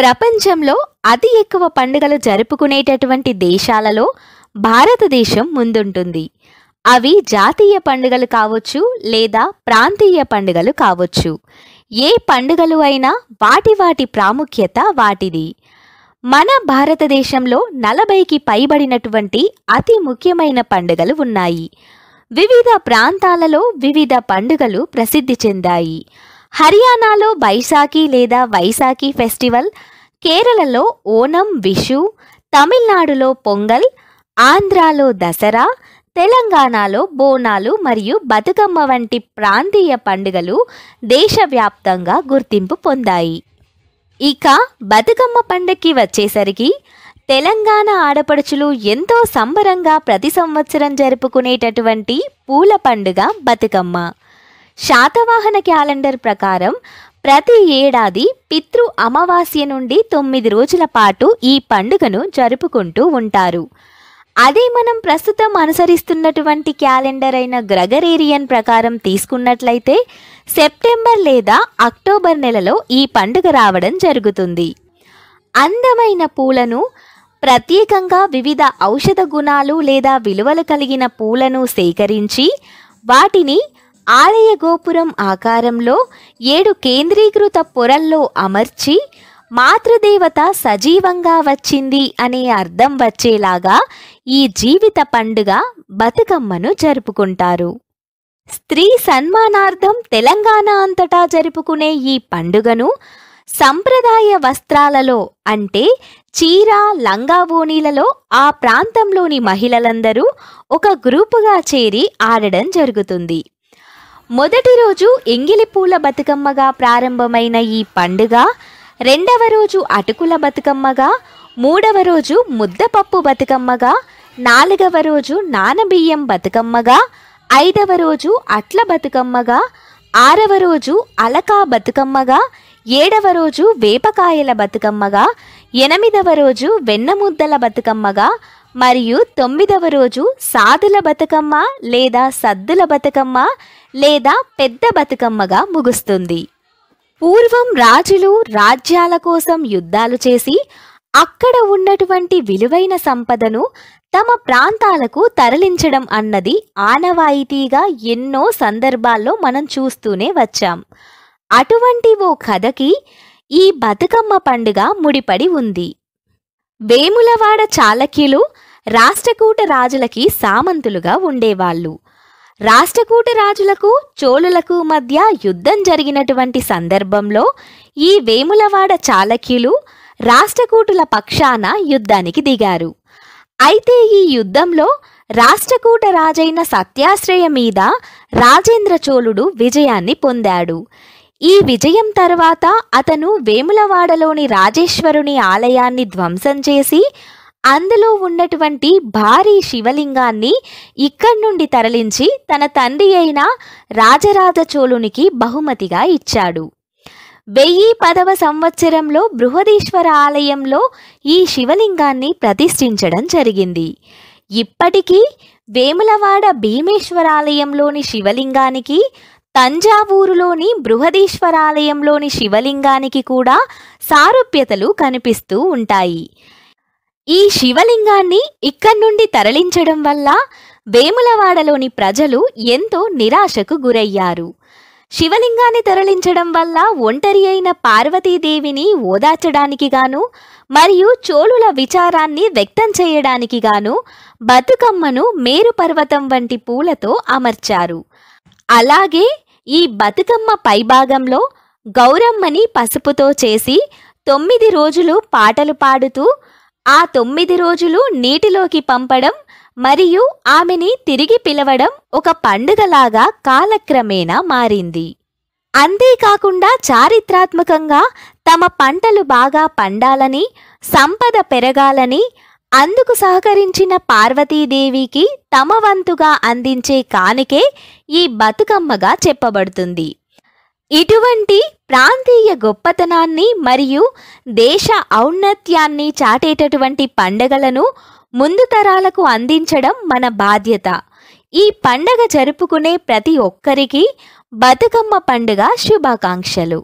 ప్రపంచంలో అతి ఎక్కువ పండుగలు జరుపుకునేటటువంటి దేశాలలో భారతదేశం ముందుంటుంది అవి జాతీయ పండుగలు కావచ్చు లేదా ప్రాంతీయ పండుగలు కావచ్చు ఏ పండుగలు అయినా వాటి వాటి ప్రాముఖ్యత వాటిది మన భారతదేశంలో నలభైకి పైబడినటువంటి అతి ముఖ్యమైన పండుగలు ఉన్నాయి వివిధ ప్రాంతాలలో వివిధ పండుగలు ప్రసిద్ధి చెందాయి హర్యానాలో బైశాఖి లేదా వైశాఖి ఫెస్టివల్ కేరళలో ఓనం విషు తమిళనాడులో పొంగల్ ఆంధ్రాలో దసరా తెలంగాణలో బోనాలు మరియు బతుకమ్మ వంటి ప్రాంతీయ పండుగలు దేశవ్యాప్తంగా గుర్తింపు పొందాయి ఇక బతుకమ్మ పండక్కి వచ్చేసరికి తెలంగాణ ఆడపడుచులు ఎంతో సంబరంగా ప్రతి సంవత్సరం జరుపుకునేటటువంటి పూల పండుగ బతుకమ్మ శాతవాహన క్యాలెండర్ ప్రకారం ప్రతి ఏడాది పితృ అమావాస్య నుండి తొమ్మిది రోజుల పాటు ఈ పండుగను జరుపుకుంటూ ఉంటారు అదే మనం ప్రస్తుతం అనుసరిస్తున్నటువంటి క్యాలెండర్ అయిన గ్రగరేరియన్ ప్రకారం తీసుకున్నట్లయితే సెప్టెంబర్ లేదా అక్టోబర్ నెలలో ఈ పండుగ రావడం జరుగుతుంది అందమైన పూలను ప్రత్యేకంగా వివిధ ఔషధ గుణాలు లేదా విలువలు కలిగిన పూలను సేకరించి వాటిని ఆలయ గోపురం ఆకారంలో ఏడు కేంద్రీకృత పొరల్లో అమర్చి మాతృదేవత సజీవంగా వచ్చింది అనే అర్థం వచ్చేలాగా ఈ జీవిత పండుగ బతుకమ్మను జరుపుకుంటారు స్త్రీ సన్మానార్థం తెలంగాణ అంతటా జరుపుకునే ఈ పండుగను సంప్రదాయ వస్త్రాలలో అంటే చీర లంగా ఓణీలలో ఆ ప్రాంతంలోని మహిళలందరూ ఒక గ్రూపుగా చేరి ఆడడం జరుగుతుంది మొదటి రోజు ఎంగిలి పూల బతుకమ్మగా ప్రారంభమైన ఈ పండుగ రెండవ రోజు అటుకుల బతుకమ్మగా మూడవ రోజు ముద్దపప్పు బతుకమ్మగా నాలుగవ రోజు నానబియ్యం బతుకమ్మగా ఐదవ రోజు అట్ల బతుకమ్మగా ఆరవ రోజు అలకా బతుకమ్మగా ఏడవ రోజు వేపకాయల బతుకమ్మగా ఎనిమిదవ రోజు వెన్నముద్దల బతుకమ్మగా మరియు తొమ్మిదవ రోజు సాధుల బతుకమ్మ లేదా సద్దుల బతుకమ్మ లేదా పెద్ద బతుకమ్మగా ముగుస్తుంది పూర్వం రాజులు రాజ్యాల కోసం యుద్ధాలు చేసి అక్కడ ఉన్నటువంటి విలువైన సంపదను తమ ప్రాంతాలకు తరలించడం అన్నది ఆనవాయితీగా ఎన్నో సందర్భాల్లో మనం చూస్తూనే వచ్చాం అటువంటి ఓ కథకి ఈ బతుకమ్మ పండుగ ముడిపడి ఉంది వేములవాడ చాళక్యులు రాష్ట్రకూట రాజులకి సామంతులుగా ఉండేవాళ్ళు రాష్ట్రకూట రాజులకు చోళులకు మధ్య యుద్ధం జరిగినటువంటి సందర్భంలో ఈ వేములవాడ చాళక్యులు రాష్ట్రకూటుల పక్షాన యుద్ధానికి దిగారు అయితే ఈ యుద్ధంలో రాష్ట్రకూట రాజైన సత్యాశ్రయ మీద రాజేంద్ర చోళుడు విజయాన్ని పొందాడు ఈ విజయం తర్వాత అతను వేములవాడలోని రాజేశ్వరుని ఆలయాన్ని ధ్వంసం చేసి అందులో ఉన్నటువంటి భారీ శివలింగాన్ని ఇక్కడి నుండి తరలించి తన తండ్రి అయిన రాజరాజ చోళునికి బహుమతిగా ఇచ్చాడు వెయ్యి పదవ సంవత్సరంలో బృహదీశ్వర ఆలయంలో ఈ శివలింగాన్ని ప్రతిష్ఠించడం జరిగింది ఇప్పటికీ వేములవాడ భీమేశ్వరాలయంలోని శివలింగానికి తంజావూరులోని బృహదీశ్వరాలయంలోని శివలింగానికి కూడా సారూప్యతలు కనిపిస్తూ ఉంటాయి ఈ శివలింగాన్ని ఇక్కడి నుండి తరలించడం వల్ల వేములవాడలోని ప్రజలు ఎంతో నిరాశకు గురయ్యారు శివలింగాన్ని తరలించడం వల్ల ఒంటరి అయిన పార్వతీదేవిని ఓదార్చడానికి గాను మరియు చోళుల విచారాన్ని వ్యక్తం చేయడానికి గాను బతుకమ్మను మేరు పర్వతం వంటి పూలతో అమర్చారు అలాగే ఈ బతుకమ్మ పైభాగంలో గౌరమ్మని పసుపుతో చేసి తొమ్మిది రోజులు పాటలు పాడుతూ ఆ తొమ్మిది రోజులు నీటిలోకి పంపడం మరియు ఆమెని తిరిగి పిలవడం ఒక పండుగలాగా కాలక్రమేణా మారింది అంతేకాకుండా చారిత్రాత్మకంగా తమ పంటలు బాగా పండాలని సంపద పెరగాలని అందుకు సహకరించిన పార్వతీదేవికి తమ వంతుగా అందించే కానుకే ఈ బతుకమ్మగా చెప్పబడుతుంది ఇటువంటి ప్రాంతీయ గొప్పతనాన్ని మరియు దేశ ఔన్నత్యాన్ని చాటేటటువంటి పండగలను ముందు తరాలకు అందించడం మన బాధ్యత ఈ పండగ జరుపుకునే ప్రతి ఒక్కరికి బతుకమ్మ పండుగ శుభాకాంక్షలు